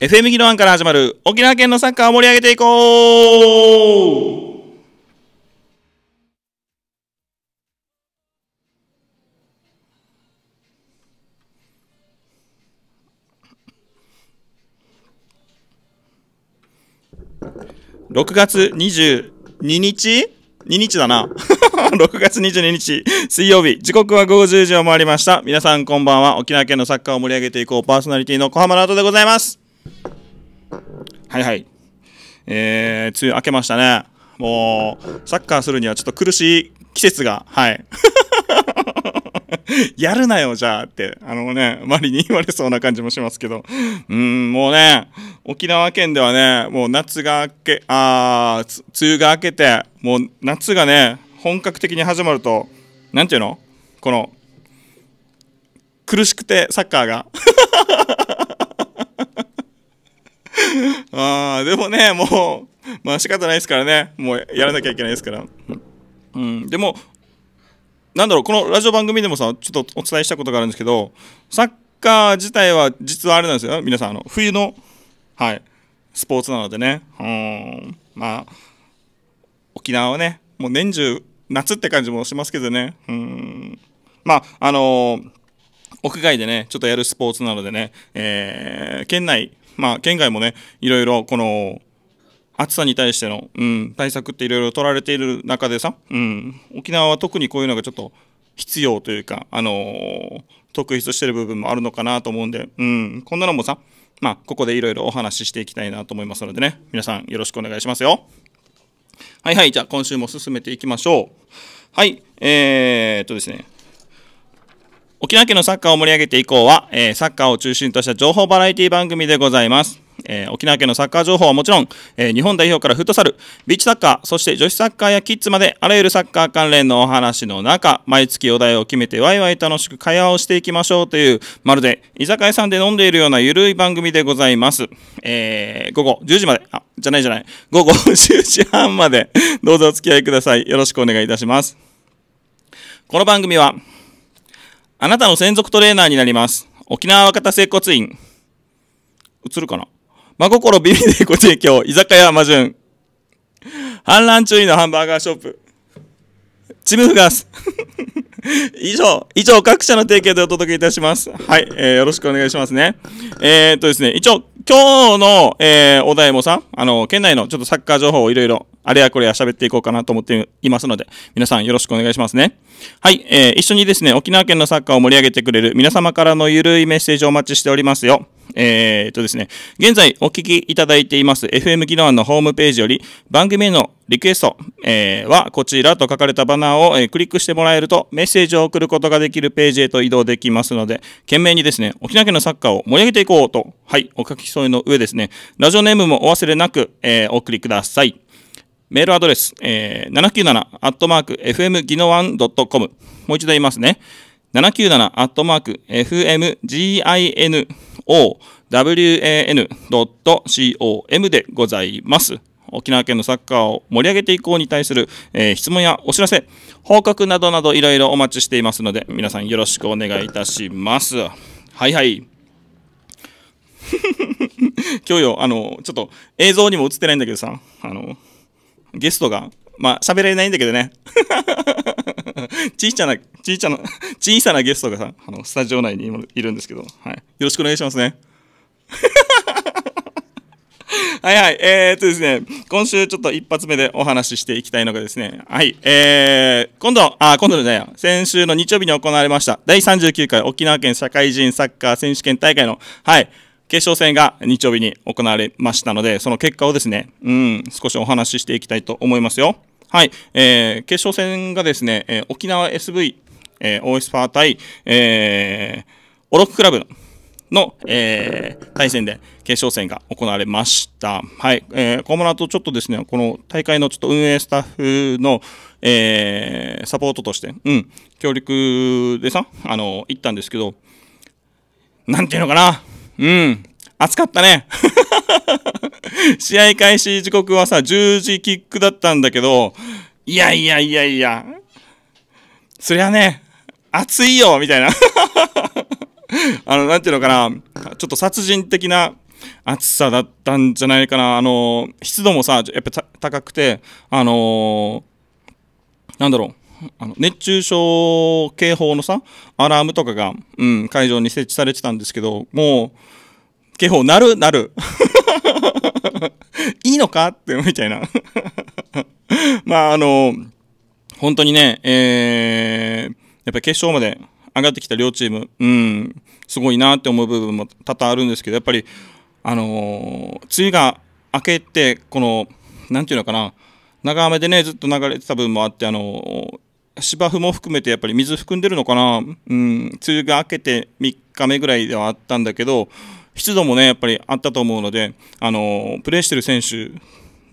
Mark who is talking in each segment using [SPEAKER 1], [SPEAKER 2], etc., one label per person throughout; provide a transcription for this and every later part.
[SPEAKER 1] FM 議論から始まる沖縄県のサッカーを盛り上げていこう6月22日 ?2 日だな。6 月22日、水曜日、時刻は午後10時を回りました。皆さんこんばんは。沖縄県のサッカーを盛り上げていこうパーソナリティの小浜直人でございます。はいはい。えー、梅雨明けましたね。もう、サッカーするにはちょっと苦しい季節が、はい。やるなよ、じゃあって、あのね、マリに言われそうな感じもしますけど。うん、もうね、沖縄県ではね、もう夏が明け、あー、梅雨が明けて、もう夏がね、本格的に始まると、なんていうのこの、苦しくて、サッカーが。ああ、でもね、もう、まあ仕方ないですからね。もうやらなきゃいけないですから。うん。でも、なんだろう、このラジオ番組でもさ、ちょっとお伝えしたことがあるんですけど、サッカー自体は実はあれなんですよ。皆さん、あの、冬の、はい、スポーツなのでね。うん。まあ、沖縄はね、もう年中、夏って感じもしますけどね。うん。まあ、あのー、屋外でね、ちょっとやるスポーツなのでね、えー、県内、まあ、県外もね、いろいろこの、暑さに対しての、うん、対策っていろいろ取られている中でさ、うん、沖縄は特にこういうのがちょっと必要というか、あのー、特筆してる部分もあるのかなと思うんで、うん、こんなのもさ、まあ、ここでいろいろお話ししていきたいなと思いますのでね、皆さんよろしくお願いしますよ。はいはい、じゃあ今週も進めていきましょう。はい、えー、っとですね、沖縄県のサッカーを盛り上げて以降は、えー、サッカーを中心とした情報バラエティ番組でございます。えー、沖縄県のサッカー情報はもちろん、えー、日本代表からフットサル、ビーチサッカー、そして女子サッカーやキッズまで、あらゆるサッカー関連のお話の中、毎月お題を決めてワイワイ楽しく会話をしていきましょうという、まるで居酒屋さんで飲んでいるようなゆるい番組でございます。えー、午後10時まで、あ、じゃないじゃない、午後10 時半まで、どうぞお付き合いください。よろしくお願いいたします。この番組は、あなたの専属トレーナーになります。沖縄若田整骨院。映るかな真心ビビでご今日、居酒屋魔順。反乱注意のハンバーガーショップ。チムフガス。以上、以上各社の提携でお届けいたします。はい、えー、よろしくお願いしますね。えー、っとですね、一応、今日の、えー、お題もさ、あの、県内のちょっとサッカー情報をいろいろ、あれやこれや喋っていこうかなと思っていますので、皆さんよろしくお願いしますね。はい、えー、一緒にですね、沖縄県のサッカーを盛り上げてくれる皆様からのゆるいメッセージをお待ちしておりますよ。えー、っとですね、現在お聞きいただいています FM 技能のホームページより番組へのリクエスト、えー、はこちらと書かれたバナーを、えクリックしてもらえるとメッセージを送ることができるページへと移動できますので、懸命にですね、沖縄県のサッカーを盛り上げていこうと、はい、お書き添えの上ですね、ラジオネームもお忘れなく、えー、お送りください。メールアドレス、えー、797アットマーク FM 技ドッ .com。もう一度言いますね。797アットマーク FMGIN wan.com でございます。沖縄県のサッカーを盛り上げていこうに対する、えー、質問やお知らせ、報告などなどいろいろお待ちしていますので、皆さんよろしくお願いいたします。はいはい。今日よ、あの、ちょっと映像にも映ってないんだけどさ、あの、ゲストが、まあ、喋れないんだけどね。ちいちゃな、ちいちゃな、小さなゲストがさ、あの、スタジオ内にいるんですけど、はい。よろしくお願いしますね。はいはい。えー、っとですね、今週ちょっと一発目でお話ししていきたいのがですね、はい。えー、今度、あ、今度じゃないや、先週の日曜日に行われました、第39回沖縄県社会人サッカー選手権大会の、はい、決勝戦が日曜日に行われましたので、その結果をですね、うん、少しお話ししていきたいと思いますよ。はい、えー、決勝戦がですね、えー、沖縄 SV、えー、オーエスパー対、えー、オロククラブの、えー、対戦で決勝戦が行われました。はい、えー、小村とちょっとですね、この大会のちょっと運営スタッフの、えー、サポートとして、うん、協力でさ、あの、行ったんですけど、なんていうのかな、うん、暑かったね 試合開始時刻はさ、10時キックだったんだけど、いやいやいやいや、そりゃね、暑いよみたいな あの、なんていうのかな、ちょっと殺人的な暑さだったんじゃないかな。あの、湿度もさ、やっぱ高くて、あのー、なんだろう。あの熱中症警報のさ、アラームとかが、うん、会場に設置されてたんですけど、もう、警報なるなる。いいのかって、みたいな。まあ、あの、本当にね、えー、やっぱり決勝まで上がってきた両チーム、うん、すごいなって思う部分も多々あるんですけど、やっぱり、あのー、梅雨が明けて、この、なんていうのかな、長雨でね、ずっと流れてた分もあって、あのー、芝生も含めてやっぱり水含んでるのかな、うん、梅雨が明けて3日目ぐらいではあったんだけど、湿度もね、やっぱりあったと思うので、あの、プレーしてる選手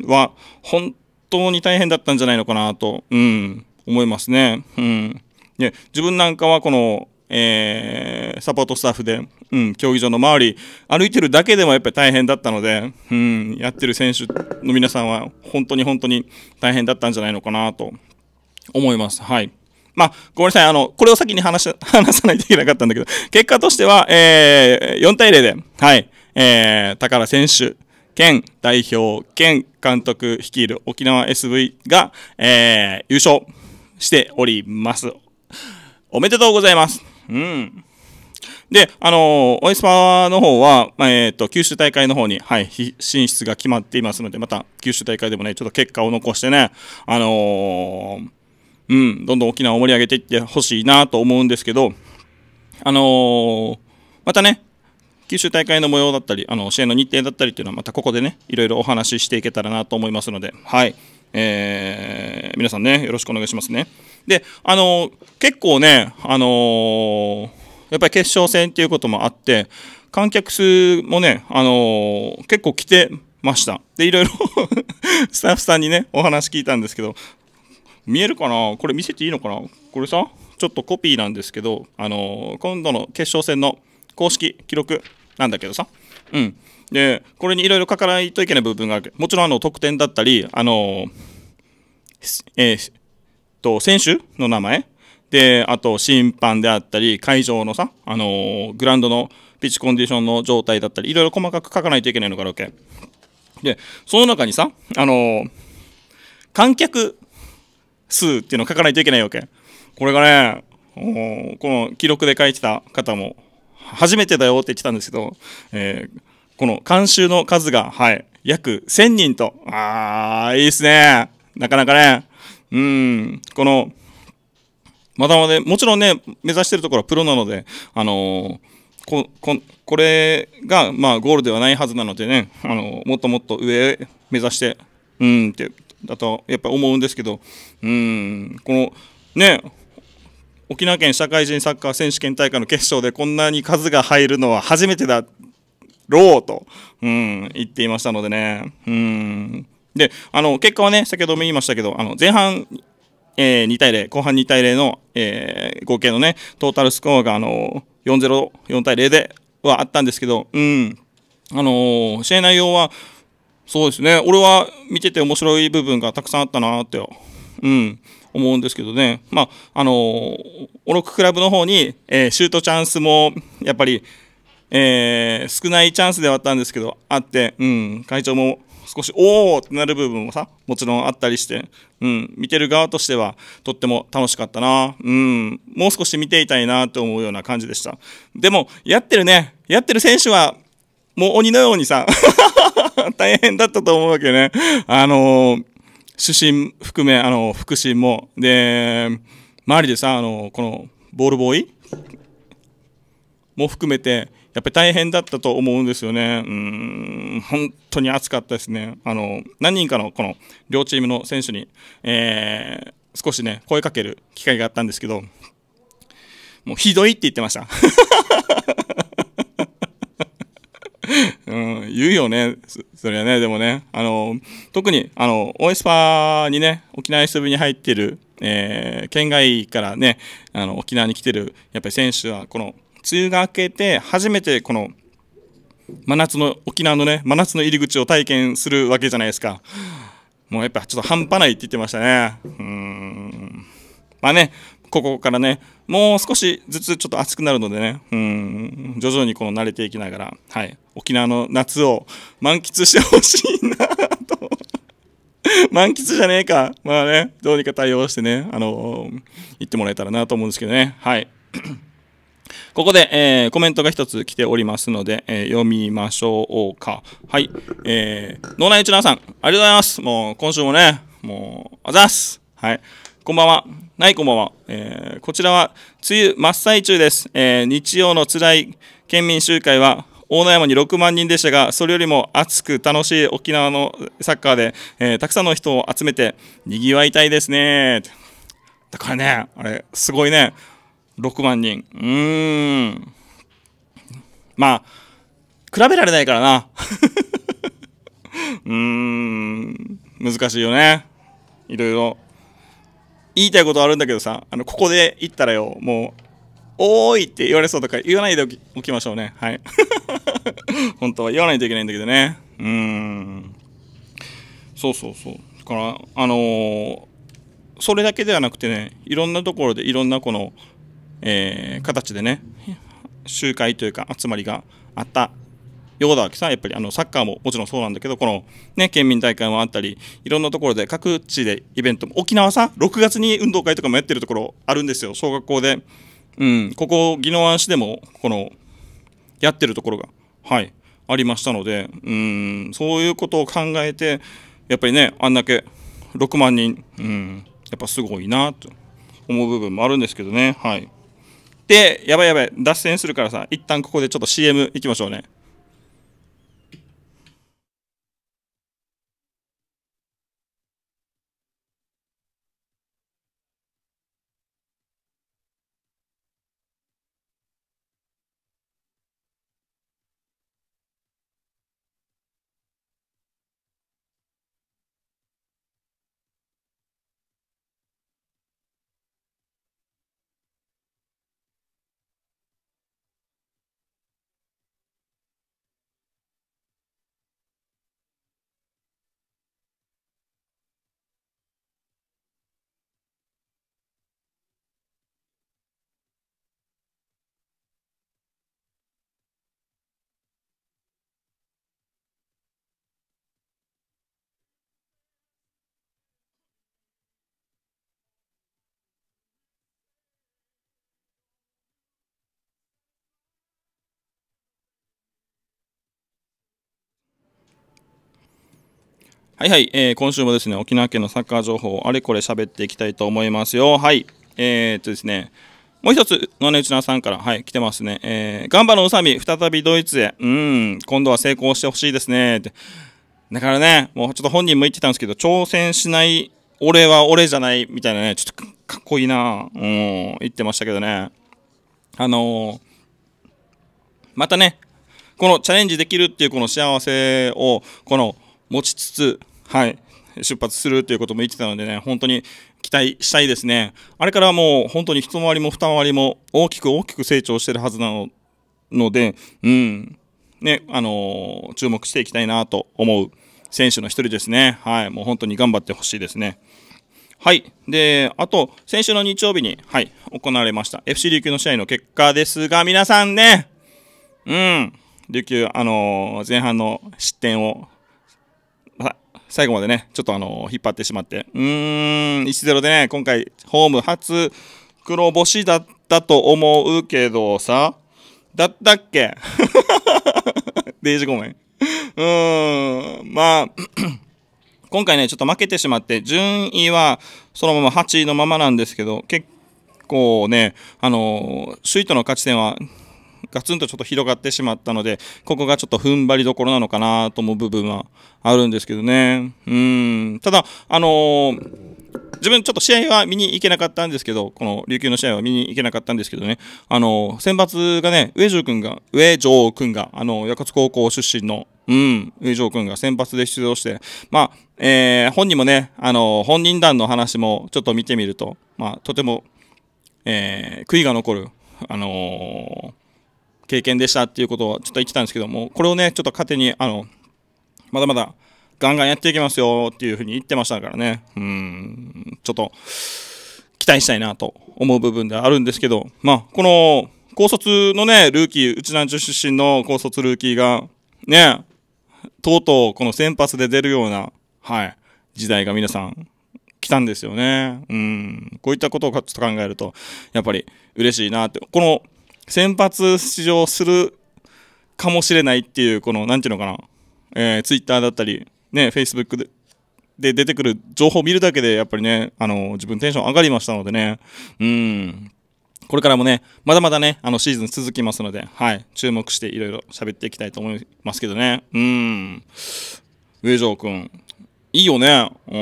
[SPEAKER 1] は、本当に大変だったんじゃないのかなと、うん、思いますね。うん。で、自分なんかはこの、えー、サポートスタッフで、うん、競技場の周り、歩いてるだけでもやっぱり大変だったので、うん、やってる選手の皆さんは、本当に本当に大変だったんじゃないのかなと思います。はい。まあ、ごめんなさい、あの、これを先に話し、話さないといけなかったんだけど、結果としては、えー、4対0で、はい、えー、高良選手、兼代表、兼監督率いる沖縄 SV が、えー、優勝しております。おめでとうございます。うん。で、あのー、オイスパーの方は、まあ、えっ、ー、と、九州大会の方に、はい、進出が決まっていますので、また、九州大会でもね、ちょっと結果を残してね、あのーうん、どんどん沖縄を盛り上げていってほしいなと思うんですけど、あのー、またね、九州大会の模様だったり、あの、試合の日程だったりっていうのはまたここでね、いろいろお話ししていけたらなと思いますので、はい。えー、皆さんね、よろしくお願いしますね。で、あのー、結構ね、あのー、やっぱり決勝戦っていうこともあって、観客数もね、あの結構来てました。で、いろいろ スタッフさんにね、お話聞いたんですけど、見えるかなこれ見せていいのかなこれさ、ちょっとコピーなんですけど、あのー、今度の決勝戦の公式記録なんだけどさ、うん。で、これにいろいろ書かないといけない部分がある。もちろん、あの、得点だったり、あのー、えー、と、選手の名前で、あと、審判であったり、会場のさ、あのー、グラウンドのピッチコンディションの状態だったり、いろいろ細かく書かないといけないのがあるわけ。で、その中にさ、あの観客2っていうのを書かないといけないわけ。これがね、この記録で書いてた方も、初めてだよって言ってたんですけど、えー、この監修の数が、はい、約1000人と、あー、いいですね。なかなかね、うん、この、まだまだ、もちろんね、目指してるところはプロなので、あのーこここれが、まあ、ゴールではないはずなのでね、あのもっともっと上目指して、うんってだとやっぱ思うんですけど、うん、このね、沖縄県社会人サッカー選手権大会の決勝でこんなに数が入るのは初めてだろうと、うん、言っていましたのでね、うん。で、あの、結果はね、先ほども言いましたけど、あの、前半、えー、2対0、後半2対0の、えー、合計のね、トータルスコアが、あの4-0、4対0ではあったんですけど、うん、あのー、試合内容は、そうですね。俺は見てて面白い部分がたくさんあったなって、うん、思うんですけどね。まあ、あのー、オロククラブの方に、えー、シュートチャンスも、やっぱり、えー、少ないチャンスではあったんですけど、あって、うん、会長も少し、おーってなる部分もさ、もちろんあったりして、うん、見てる側としては、とっても楽しかったな。うん、もう少し見ていたいなと思うような感じでした。でも、やってるね、やってる選手は、もう鬼のようにさ、大変だったと思うわけね。あのー、主審含め、あの、副審も。で、周りでさ、あの、この、ボールボーイも含めて、やっぱり大変だったと思うんですよね。うん、本当に暑かったですね。あの、何人かのこの両チームの選手に、えー、少しね、声かける機会があったんですけど、もうひどいって言ってました。うん、言うよねそ。それはね、でもね、あの、特に、あの、o s スパーにね、沖縄 s びに入ってる、えー、県外からね、あの、沖縄に来てる、やっぱり選手は、この、梅雨が明けて、初めてこの、真夏の、沖縄のね、真夏の入り口を体験するわけじゃないですか。もうやっぱちょっと半端ないって言ってましたね。うん。まあね、ここからね、もう少しずつちょっと暑くなるのでね、うん、徐々にこの慣れていきながら、はい、沖縄の夏を満喫してほしいなと。満喫じゃねえか。まあね、どうにか対応してね、あのー、言ってもらえたらなと思うんですけどね。はい。ここで、えー、コメントが一つ来ておりますので、えー、読みましょうか。はい。えー、脳内内縄さん、ありがとうございます。もう、今週もね、もう、あざっす。はい。こんばんは。ないこんばんは。えー、こちらは、梅雨真っ最中です。えー、日曜の辛い県民集会は、大野山に6万人でしたが、それよりも熱く楽しい沖縄のサッカーで、えー、たくさんの人を集めて、賑わいたいですね。だからね、あれ、すごいね。6万人。うーん。まあ、比べられないからな。うーん、難しいよね。いろいろ。言いたいことあるんだけどさ、あの、ここで言ったらよ、もう、おーいって言われそうとか言わないでおきましょうね。はい。本当は言わないといけないんだけどね。うーん。そうそうそう。だから、あのー、それだけではなくてね、いろんなところでいろんなこの、えー、形でね、集会というか集まりがあった横田明さん、やっぱりあのサッカーももちろんそうなんだけど、この、ね、県民大会もあったり、いろんなところで各地でイベントも、沖縄さ、6月に運動会とかもやってるところあるんですよ、小学校で。うん、ここ、宜野湾市でも、この、やってるところが、はい、ありましたので、うん、そういうことを考えて、やっぱりね、あんだけ6万人、うん、やっぱすごいなと思う部分もあるんですけどね、はい。で、やばいやばい、脱線するからさ、一旦ここでちょっと CM いきましょうね。はいはい、えー、今週もですね、沖縄県のサッカー情報をあれこれ喋っていきたいと思いますよ。はい。えー、っとですね、もう一つ、野根内菜さんから、はい、来てますね。えー、ガンバの宇佐美、再びドイツへ。うん、今度は成功してほしいですね。だからね、もうちょっと本人も言ってたんですけど、挑戦しない俺は俺じゃないみたいなね、ちょっとかっこいいなうん、言ってましたけどね。あのー、またね、このチャレンジできるっていうこの幸せを、この持ちつつ、はい、出発するということも言ってたのでね、本当に期待したいですね。あれからもう本当に一回りも二回りも大きく大きく成長してるはずなので、うん、ね、あのー、注目していきたいなと思う選手の一人ですね。はい、もう本当に頑張ってほしいですね。はい。で、あと、先週の日曜日に、はい、行われました。FC 琉球の試合の結果ですが、皆さんね、うん、琉球、あのー、前半の失点を最後までね、ちょっとあの、引っ張ってしまって。うーん、1-0でね、今回、ホーム初黒星だったと思うけどさ、だったっけ デイジごめん。うーん、まあ、今回ね、ちょっと負けてしまって、順位はそのまま8位のままなんですけど、結構ね、あの首位との勝ち点はガツンとちょっと広がってしまったので、ここがちょっと踏ん張りどころなのかなと思う部分はあるんですけどね。うん。ただ、あのー、自分ちょっと試合は見に行けなかったんですけど、この琉球の試合は見に行けなかったんですけどね、あのー、選抜がね、上条君が、上条君が、あのー、八高校出身のうん、上条君が先発で出場して、まあ、えー、本人もね、あのー、本人団の話もちょっと見てみると、まあ、とても、えー、悔いが残る、あの経験でしたっていうことをちょっと言ってたんですけども、これをね、ちょっと糧に、あの、まだまだガンガンやっていきますよっていうふうに言ってましたからね、うん、ちょっと期待したいなと思う部分ではあるんですけど、まあ、この高卒のね、ルーキー、うちなんち出身の高卒ルーキーが、ね、とうとうこの先発で出るような、はい、時代が皆さん来たんですよね。うん。こういったことをちょっと考えると、やっぱり嬉しいなって。この先発出場するかもしれないっていう、この、なんていうのかな、えー、ツイッターだったり、ね、フェイスブックでで出てくる情報を見るだけで、やっぱりね、あの、自分テンション上がりましたのでね、うん、これからもね、まだまだね、あのシーズン続きますので、はい、注目していろいろ喋っていきたいと思いますけどね、うん、上条くん、いいよね、う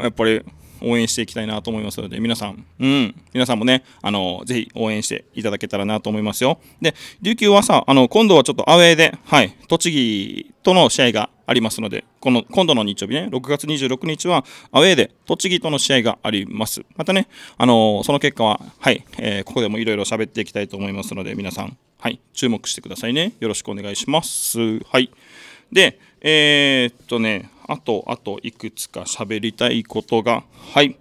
[SPEAKER 1] ん、やっぱり、応援していきたいなと思いますので、皆さん、うん、皆さんもね、あの、ぜひ応援していただけたらなと思いますよ。で、琉球はさ、あの、今度はちょっとアウェーで、はい、栃木との試合がありますので、この、今度の日曜日ね、6月26日は、アウェーで、栃木との試合があります。またね、あのその結果は、はい、えー、ここでもいろいろ喋っていきたいと思いますので、皆さん、はい、注目してくださいね。よろしくお願いします。はい。で、えー、っとね、あと、あといくつか喋りたいことが、はい。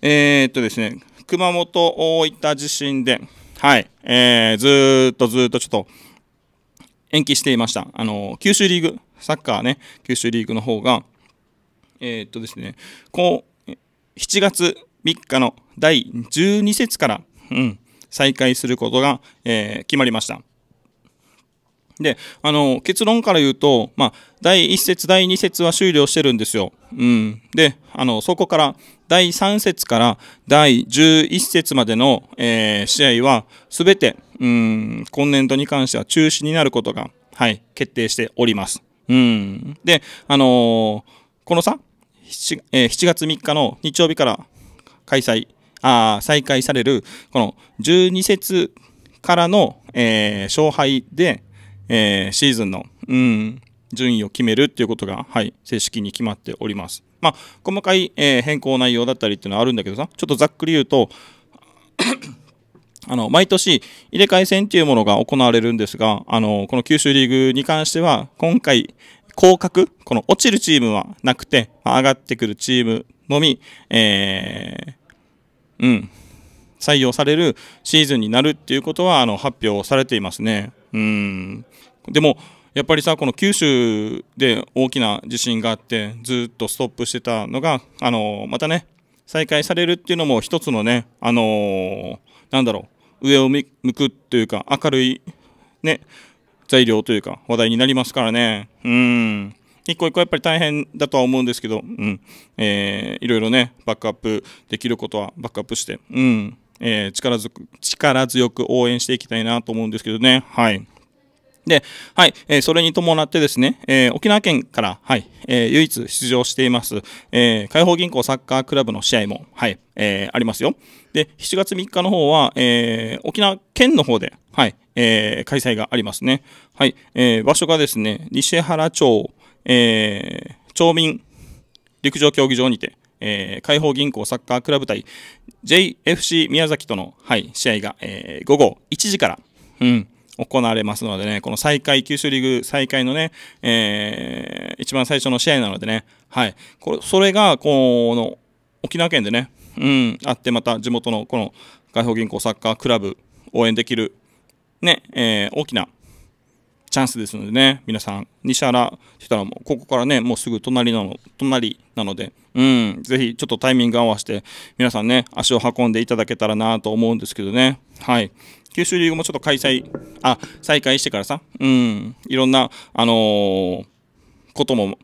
[SPEAKER 1] えー、っとですね、熊本大分地震で、はい、えー、ずーっとずーっとちょっと延期していました。あの、九州リーグ、サッカーね、九州リーグの方が、えー、っとですね、こう、7月3日の第12節から、うん、再開することが、えー、決まりました。で、あの、結論から言うと、まあ、第1節、第2節は終了してるんですよ。うん。で、あの、そこから、第3節から第11節までの、えー、試合は、すべて、うん、今年度に関しては中止になることが、はい、決定しております。うん。で、あのー、このさ、7, えー、7月3日の日曜日から開催、あ再開される、この12節からの、えー、勝敗で、えー、シーズンの、うん、順位を決めるっていうことが、はい、正式に決まっております。まあ、細かい、えー、変更内容だったりっていうのはあるんだけどさ、ちょっとざっくり言うと、あの、毎年入れ替え戦っていうものが行われるんですが、あの、この九州リーグに関しては、今回、降格、この落ちるチームはなくて、上がってくるチームのみ、えー、うん、採用されるシーズンになるっていうことは、あの、発表されていますね。うん。でも、やっぱりさ、この九州で大きな地震があって、ずっとストップしてたのが、あのまたね、再開されるっていうのも一つのね、あのなんだろう、上を向くというか、明るい、ね、材料というか、話題になりますからね。うん。一個一個やっぱり大変だとは思うんですけど、うん。えー、いろいろね、バックアップできることはバックアップして、うん。えー、力ず力強く応援していきたいなと思うんですけどね。はい。で、はい、えー、それに伴ってですね、えー、沖縄県から、はい、えー、唯一出場しています、えー、解放銀行サッカークラブの試合も、はい、えー、ありますよ。で、7月3日の方は、えー、沖縄県の方で、はい、えー、開催がありますね。はい、えー、場所がですね、西原町、えー、町民陸上競技場にて、えー、放銀行サッカークラブ対 JFC 宮崎との、はい、試合が、えー、午後1時から、うん、行われますのでね、この再開、九州リーグ再開のね、えー、一番最初の試合なのでね、はい、これそれがこの沖縄県でね、うん、あって、また地元のこの放銀行サッカークラブ応援できる、ね、えー、大きなチャンスですのでね、皆さん、西原ったも、ここからね、もうすぐ隣なの、隣なので、うん、ぜひちょっとタイミング合わせて、皆さんね、足を運んでいただけたらなと思うんですけどね、はい。九州リーグもちょっと開催、あ、再開してからさ、うん、いろんな、あのー、ことも、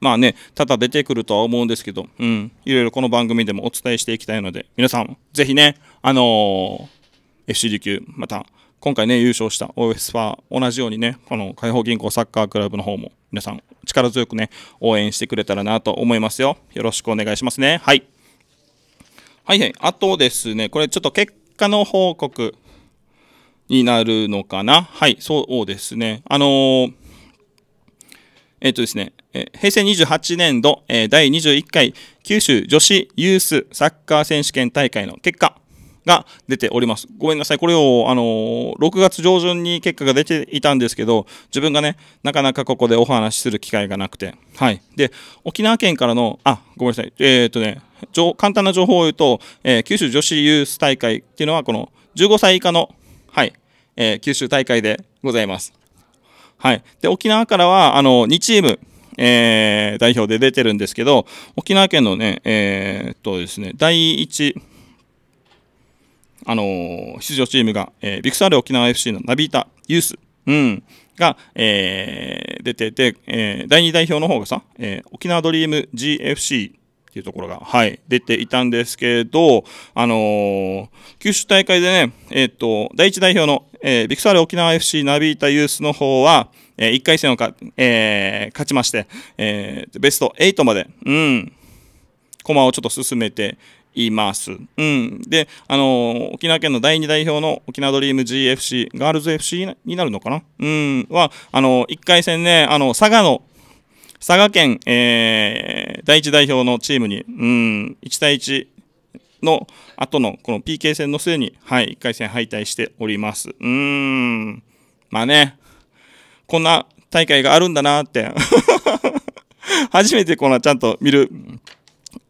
[SPEAKER 1] まあね、ただ出てくるとは思うんですけど、うん、いろいろこの番組でもお伝えしていきたいので、皆さん、ぜひね、あのー、FC 琉球、また、今回ね、優勝した OS ファー、同じようにね、この解放銀行サッカークラブの方も、皆さん、力強くね、応援してくれたらなと思いますよ。よろしくお願いしますね。はい。はいはい。あとですね、これちょっと結果の報告になるのかな。はい、そうですね。あのー、えっ、とですね、え平成28年度、えー、第21回九州女子ユースサッカー選手権大会の結果、が出ております。ごめんなさい。これを、あのー、6月上旬に結果が出ていたんですけど、自分がね、なかなかここでお話しする機会がなくて。はい。で、沖縄県からの、あ、ごめんなさい。えー、っとね、簡単な情報を言うと、えー、九州女子ユース大会っていうのは、この15歳以下の、はい、えー、九州大会でございます。はい。で、沖縄からは、あの、2チーム、えー、代表で出てるんですけど、沖縄県のね、えー、っとですね、第1、あのー、出場チームが、えー、ビクサーレ沖縄 FC のナビータユース、うん、が、えー、出てて、えー、第2代表の方がさ、えー、沖縄ドリーム GFC っていうところが、はい、出ていたんですけど、あのー、九州大会でね、えっ、と、第1代表の、えー、ビクサーレ沖縄 FC ナビータユースの方は、えー、1回戦をか、えー、勝ちまして、えー、ベスト8まで、うん、駒をちょっと進めて、います。うん。で、あの沖縄県の第2代表の沖縄ドリーム GFC、ガールズ FC になるのかなうん。は、あの1回戦ね、あの、佐賀の佐賀県、えー、第一代表のチームに、うん、1対1の後のこの PK 戦の末に、はい、1回戦敗退しております。うん。まあね、こんな大会があるんだなって 初めてこのちゃんと見る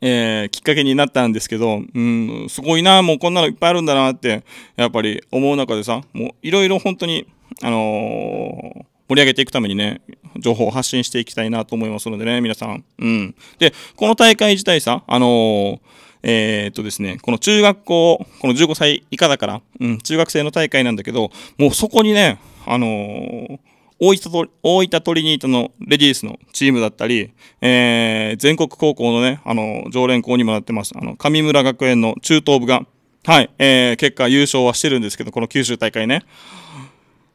[SPEAKER 1] えー、きっかけになったんですけど、うん、すごいな、もうこんなのいっぱいあるんだなって、やっぱり思う中でさ、もういろいろ本当に、あのー、盛り上げていくためにね、情報を発信していきたいなと思いますのでね、皆さん。うん。で、この大会自体さ、あのーえー、っとですね、この中学校、この15歳以下だから、うん、中学生の大会なんだけど、もうそこにね、あのー、大分大分トリニータのレディースのチームだったり、えー、全国高校のね、あの、常連校にもなってました。あの、上村学園の中東部が、はい、えー、結果優勝はしてるんですけど、この九州大会ね。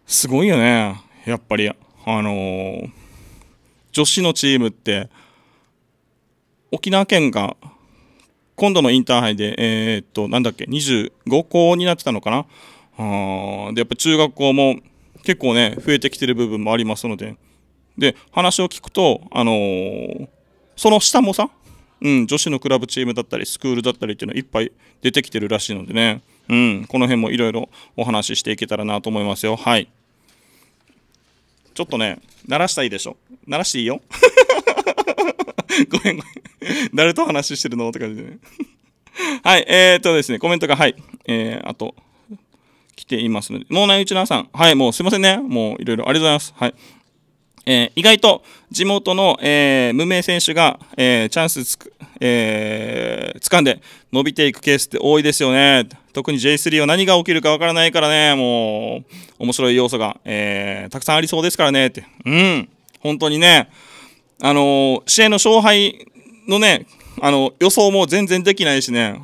[SPEAKER 1] すごいよね。やっぱり、あのー、女子のチームって、沖縄県が、今度のインターハイで、えー、っと、なんだっけ、25校になってたのかな。あで、やっぱ中学校も、結構ね、増えてきてる部分もありますので。で、話を聞くと、あのー、その下もさ、うん、女子のクラブチームだったり、スクールだったりっていうのいっぱい出てきてるらしいのでね、うん、この辺もいろいろお話ししていけたらなと思いますよ。はい。ちょっとね、鳴らしたいでしょ。鳴らしていいよ。ごめんごめん。誰と話してるのって感じでね。はい、えー、っとですね、コメントが、はい、えー、あと、来ていますので、もうないうちなさん、はい、もうすいませんね。もういろいろありがとうございます。はい。えー、意外と地元の、えー、無名選手が、えー、チャンスつく、えー、掴んで伸びていくケースって多いですよね。特に J3 は何が起きるかわからないからね、もう、面白い要素が、えたくさんありそうですからね、って。うん、本当にね、あの試合の勝敗のね、あの予想も全然できないしね、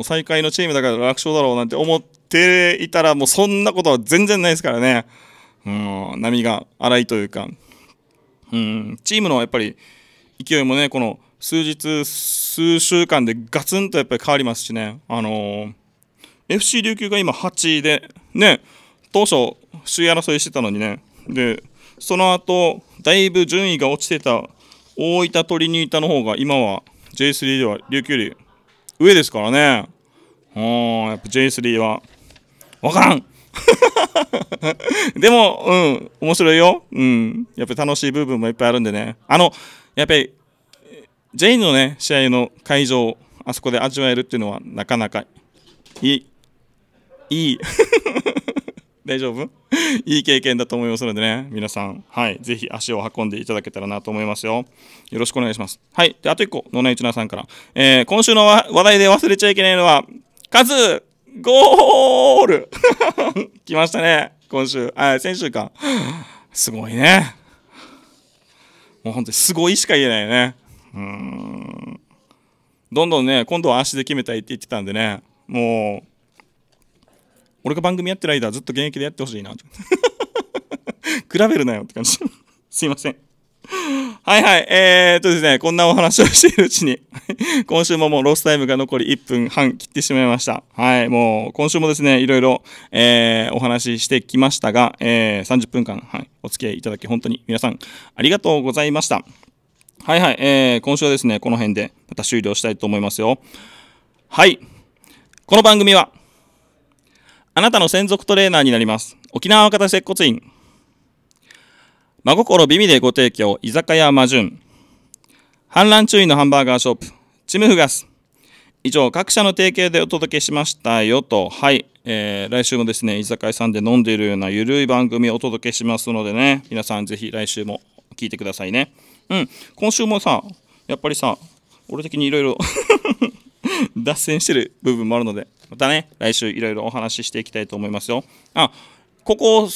[SPEAKER 1] う最下位のチームだから楽勝だろうなんて思っっていたら、もうそんなことは全然ないですからね。うん、波が荒いというか、うん、チームのやっぱり勢いもね、この数日、数週間でガツンとやっぱり変わりますしね、あのー、FC 琉球が今8位で、ね、当初、首位争いしてたのにね、で、その後、だいぶ順位が落ちてた大分トリニータの方が今は J3 では琉球より上ですからね。うん、やっぱ J3 はわからん でも、うん、面白いよ。うん。やっぱり楽しい部分もいっぱいあるんでね。あの、やっぱり、ジェイのね、試合の会場、あそこで味わえるっていうのは、なかなかいい、いい 大丈夫いい経験だと思いますのでね、皆さん、はい、ぜひ足を運んでいただけたらなと思いますよ。よろしくお願いします。はい、で、あと1個、野内内奈さんから。えー、今週の話題で忘れちゃいけないのは、カズゴール来ましたね。今週。あ、先週か。すごいね。もう本当にすごいしか言えないよね。うん。どんどんね、今度は足で決めたいって言ってたんでね、もう、俺が番組やってる間ずっと現役でやってほしいな。比べるなよって感じ。すいません。はいはい。えー、っとですね、こんなお話をしているうちに 今週ももうロスタイムが残り1分半切ってしまいました。はい、もう今週もですね、いろいろ、えー、お話ししてきましたが、えー、30分間、はい、お付き合いいただき本当に皆さんありがとうございました。はいはい、えー、今週はですね、この辺でまた終了したいと思いますよ。はい。この番組は、あなたの専属トレーナーになります。沖縄若手接骨院。真心美味でご提供、居酒屋魔順。氾濫注意のハンバーガーショップ、チムフガス。以上、各社の提携でお届けしましたよと、はい、えー、来週もですね、居酒屋さんで飲んでいるようなゆるい番組をお届けしますのでね、皆さんぜひ来週も聞いてくださいね。うん、今週もさ、やっぱりさ、俺的にいろいろ脱線してる部分もあるので、またね、来週いろいろお話ししていきたいと思いますよ。あ、ここ、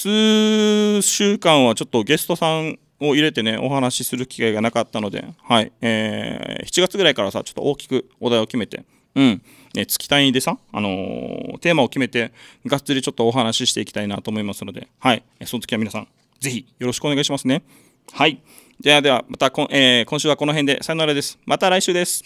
[SPEAKER 1] 数週間はちょっとゲストさんを入れてね、お話しする機会がなかったので、はい。えー、7月ぐらいからさ、ちょっと大きくお題を決めて、うん。ね、月単位でさ、あのー、テーマを決めて、がっつりちょっとお話ししていきたいなと思いますので、はい。その時は皆さん、ぜひよろしくお願いしますね。はい。ではでは、またこ、えー、今週はこの辺で、さよならです。また来週です。